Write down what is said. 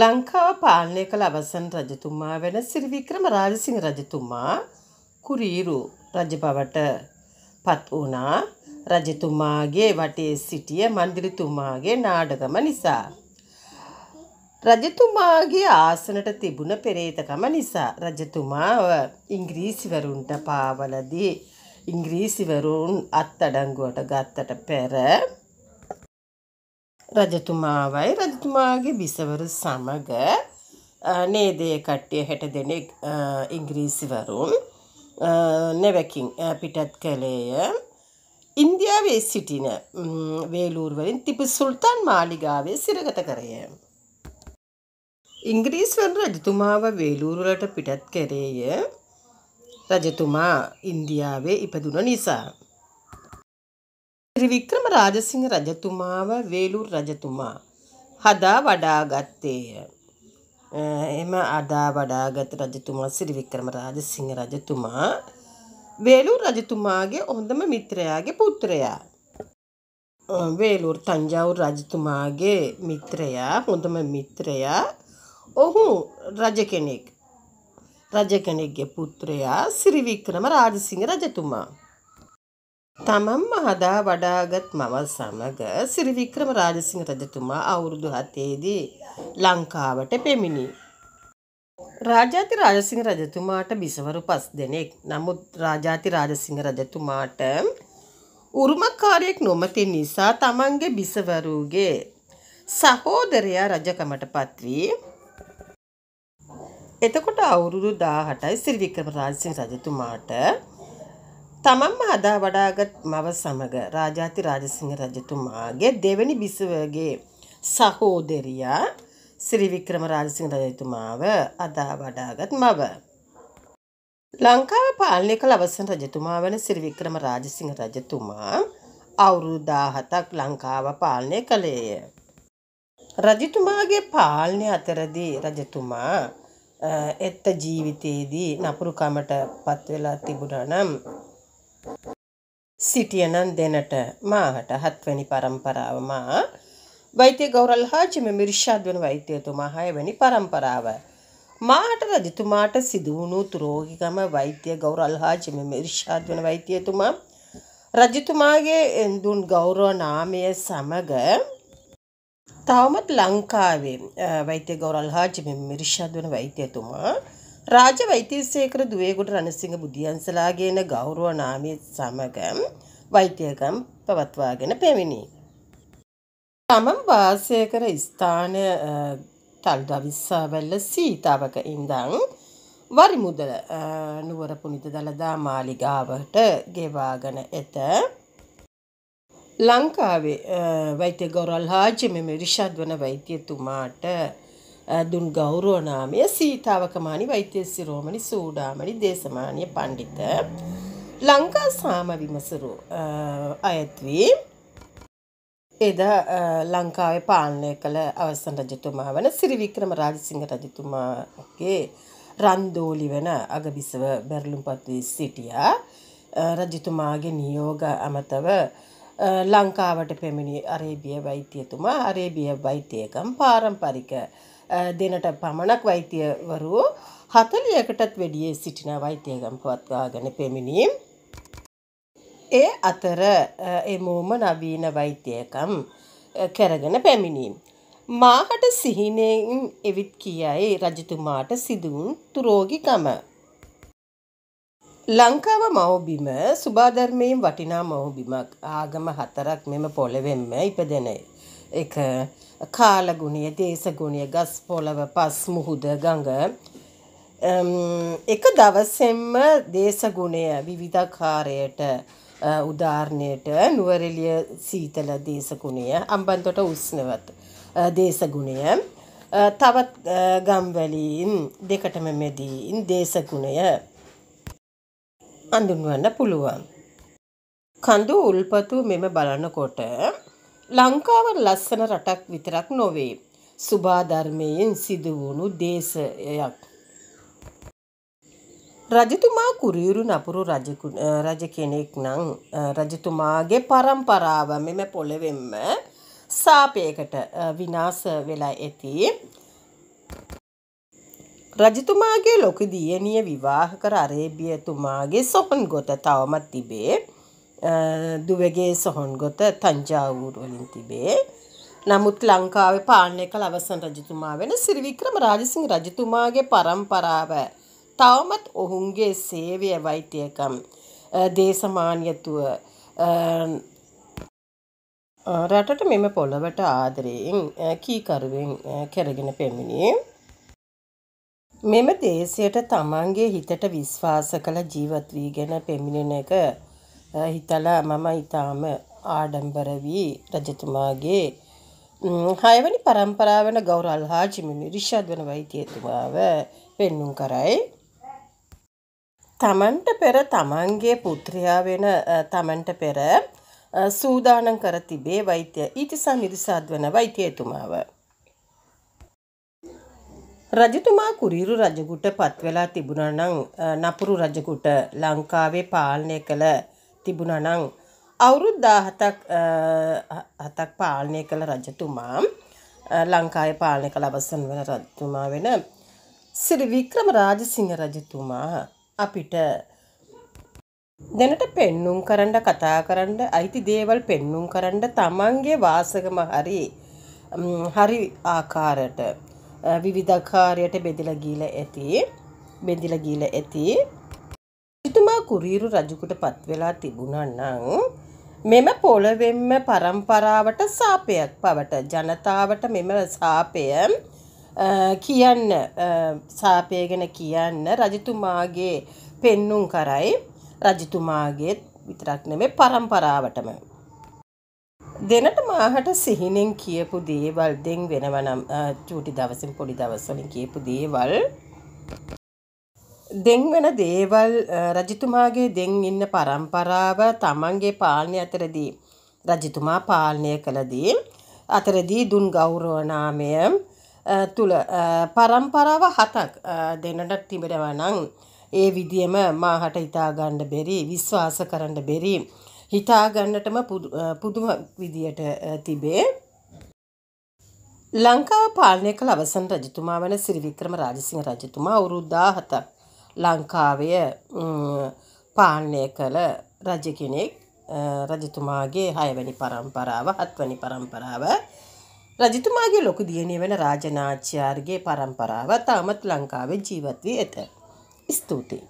ලංකාව පාලනය කළ අවසන් රජතුමා වෙන සිරිවික්‍රම රාජසිංහ රජතුමා කුරීරු රජබවට පත් වුණා රජතුමාගේ වටේ සිටිය මන්දිරිතුමාගේ නාඩගම නිසා. රජතුමාගේ ආසනට තිබුණ පෙරේතකම නිසා රජතුමාව ඉංග්‍රීසිවරුන්ට පාවලදී ඉංග්‍රීසිවරුන් අත් අඩංගුවට ගත්තට පෙර රජතුමාවයි රජතුමාගේ බිසවරු සමග නේදේ කට්ටිය හැට දෙනෙක් ඉංග්‍රීසිවරුන් නැවැකින් පිටත් කළේය ඉන්දියාවේ සිටින වේලූර්වලින් තිපි සුල්තන් මාලිගාවේ සිරගත කරය. ඉංග්‍රීස්වන් රජතුමාව වේලූරුලට පිටත් කරේය රජතුමා ඉන්දියාවේ ඉපදුන නිසා. වික්‍රම රාජසිංහ රජතුමාව වේලුර් රජතුමා හදා වඩාගත්තේය. එම අදා වඩාගත් රජතුමා සිරි වික්‍රම රාජසිංහ රජතුමා වේලුර් රජතුමාගේ හොඳම මිත්‍රයාගේ පුත්‍රයා. වේලුර් තංජාවුර රජතුමාගේ මිත්‍රයා හොඳම මිත්‍රයා ඔහු රජ කෙනෙක්. රජ කෙනෙක්ගේ පුත්‍රයා සිරිවික්‍රම රාජසිංහ රජතුමා. තමම්ම හදා වඩාගත් මව සමග සිරි වික්‍රම රාජසිංහ රජතුමා අවුරුදු 7 දී ලංකාවට පැමිණි. රාජාති රාජසිංහ රජතුමාට බිසවරු 5 දෙනෙක්. නමුත් රාජාති රාජසිංහ රජතුමාට උරුමකාරයෙක් නොමැති නිසා තමන්ගේ බිසවරුගේ සහෝදරයා රජකමට පත්වී එතකොට අවුරුදු 18යි සිරි වික්‍රම රාජසිංහ රජතුමාට තමන්ම හදා වඩාගත් මව සමග රාජාති රාජසිංහ රජතුමාගේ දෙවැනි බිසවගේ සහෝදරයා සිරිවික්‍රම රාජසිංහ රජතුමාව අදා වඩාගත් මව. ලංකාව පාලනය කළ අවසන් රජතුමා වන සිරිවික්‍රම රාජසිංහ රජතුමා අවුරුදාහතක් ලංකාව පාලනය කළේය. රජතුමාගේ පාලනය අතරදී රජතුමා එත්ත ජීවිතයේදී නපුරුකමට පත්වෙලා තිබුණනම් සිටියනන් දෙනට මාහට හත්වැනි පරම්පරාව මා වෛත්‍ය ගෞරල් හා චිම මිරිෂාද් වන වෛත්‍යතුමා හයවැනි පරම්පරාව. මාහට රජතුමාට සිදුවුණු තුරෝගිකම වෛත්‍ය ගෞරල් හා චිම මිරිෂාද් වන වෛත්‍යතුමා රජතුමාගේ එඳුන් ගෞරව නාමය සමග තවමත් ලංකාවේ වෛත්‍ය ගෞරල් හා චිම මිරිෂාද් වන වෛත්‍යතුමා රාජ වෛද්‍යසේකර දුවේගොඩ රණසිංහ බුදියන්සලාගේන ගෞරව නාමය සමග වෛද්‍යකම් පවත්වාගෙන පැමිණි. තමම් වාසය කර ස්ථාන තල්දවිස්සාවැල්ල සීතාවක ඉඳං වරිමුදල නුවර පුනිත දළදා මාලිගාවට ගෙවාගෙන ඇත. ලංකාවේ වෛත්‍ය ගෞරල් හාජ මෙම රිෂාද් වන වෛද්‍යතුමාට දුන් ගෞරව නාමය සීතාවකමානි වෛද්‍යසි රෝමණි සූඩාමණි දේශමානීය පඬිත ලංකා සාම විමසරු අයත් වී එදා ලංකාවේ පාලනය කළ අවසන් රජතුමා වන සිරි වික්‍රම රාජසිංහ රජතුමාගේ රන්දෝලි වන අගබිසව බැරළුම්පත් වී සිටියා රජතුමාගේ නියෝග අමතව ලංකාවට පැමිණි අරේබිය වෛද්‍යතුමා අරේබිය වෛද්‍යකම් පාරම්පරික දෙනට පමණක් වෛතියවරු හතලියකටත් වැඩියේ සිටින වෛතියගම් පවත්වාගෙන පෙමිණීම්. ඒ අතර එමෝම නවීන වෛද්‍යයකම් කරගෙන පැමිණීම්. මාහට සිහිනයෙන් එවිත් කියයි රජතුමාට සිදුවුන් තුරෝගිකම. ලංකාව මවබිම සුභාධර්මයෙන් වටිනා මවබිමක් ආගම හතරක් මෙම පොළවෙන්ම ඉපදෙනය. එක කාලගුණිය දේශගුණිය ගස් පොළව පස් මුහුද ගඟ. එක දවසෙන්ම දේශගුණය විවිධකාරයට උදාරණයට නුවරෙලිය සීතල දේශගුණය අම්බන්තොට උස්නවත් දේශගුණය. තවත් ගම්වලින් දෙකටම මෙදීන් දේශගුණය අඳුන්වන්න පුළුවන්. කඳු උල්පතු මෙම බලනකොට ලංකාව ලස්සන රටක් විතරක් නොවේ. සුභාධර්මයෙන් සිදුවුණු දේශයක්. රජතුමා කුරියුරු නපුරු රජ කෙනෙක් නම් රජතුමාගේ පරම්පරාව මෙම පොළවෙම්ම සාපයකට විනාස වෙලා ඇති රජතුමාගේ ලොකු දියණිය විවාහ කර අරේබියතුමාගේ සොහොන් ගොත තවමත් තිබේ. දුවගේ සොහොන් ගොත තංජාවූර් වලින් තිබේ. නමුත් ලංකාව පාලනයක ලවසන් රජතුමා වෙන සිරිවික්‍රම රාජසිංහ රජතුමාගේ පරම්පරාව තවමත් ඔහුන්ගේ සේවය වෛතියකම් දේශමාන්‍යතුව රටට මෙම පොළවට ආදරයෙන් කීකරුවෙන් කරගෙන පැමිණේ. මෙම දේශයට තමන්ගේ හිතට විශ්වාස කළ ජීවත් වීගෙන පැමිණෙන එක හිතලා මම ඉතාම ආඩම්බර වී රජතුමාගේ හයවැනි පරම්පරාව වෙන ගෞරල් හා ජිමිනි රිෂාද් වන වෛතියතුමාව පෙන්නුම් කරයි. තමන්ට පෙර තමන්ගේ පුත්‍රයා වෙන තමන්ට පෙර සූදානම් කර තිබේ වෛත්‍ය ඊතිසා නිරිසාද් වන වෛතියතුමාව. රජතුමා කුරීරු රජකුට පත්වෙලා තිබුණනං නපුරු රජකුට ලංකාවේ පාලනය කළ තිබුණනං අවුරුද්දා හතක් පාලනය කළ රජතුමා ලංකාය පාලනය කළ අවසන් වන රජතුමා වෙන සිරි වික්‍රම රාජසිංහ රජතුමා අපිට දැනට පෙන්නුම් කරන්න කතා කරන්න අයිති දේවල් පෙන්නුම් කරන්න තමන්ගේ වාසකම හරි හරි ආකාරයට විවිධාකාරයට බෙදිලා ගිහිලා ඇති. බෙදිලා ගිහිලා ඇති. සිටුමා කුරීරු රජුකට පත් වෙලා තිබුණා නම් මෙම පොළවෙන්ම પરම්පරාවට සාපයක් පවට ජනතාවට මෙම සාපය කියන්න සාපය ගැන කියන්න රජතුමාගේ පෙන්නුම් කරයි රජතුමාගේ විතරක් නෙමෙයි પરම්පරාවටම දෙනට මාහට සිහිනෙන් කියපු දේවල් දෙන් වෙනවනම් චූටි දවසින් පොඩි දවස්වලින් කියපු දේවල් දෙන් වෙන දේවල් රජතුමාගේ දෙන් ඉන්න පරම්පරාව තමන්ගේ පාලනය අතරදී රජතුමා පාලනය කළදී අතරදී දුන් ගෞරවනාමය තුළ පරම්පරාව හතක් දෙනට තිබෙනවනං ඒ විදිම මාහට ඉතාගණ්ඩ බෙරි විශ්වාස කරන්න බෙරී හිතා ගන්නටම පුදුම විදියට තිබේ. ලංකාව පාලනය කළ අවසන් රජතුමා වන සිරිවික්‍රම රාජසිංහ රජතුමා අවුරුද්දා හත ලංකාවය පාලනය කළ රජ කෙනෙක් රජතුමාගේ හයවැනි පරම්පරාව හත්වනි පරම්පරාව රජතුමාගේ ලොකු දියණිය වෙන රාජනාච්‍යාර්ගේ පරම්පරාව තාමත් ලංකාවේ ජීවත් වී ඇත. ස්තුතියි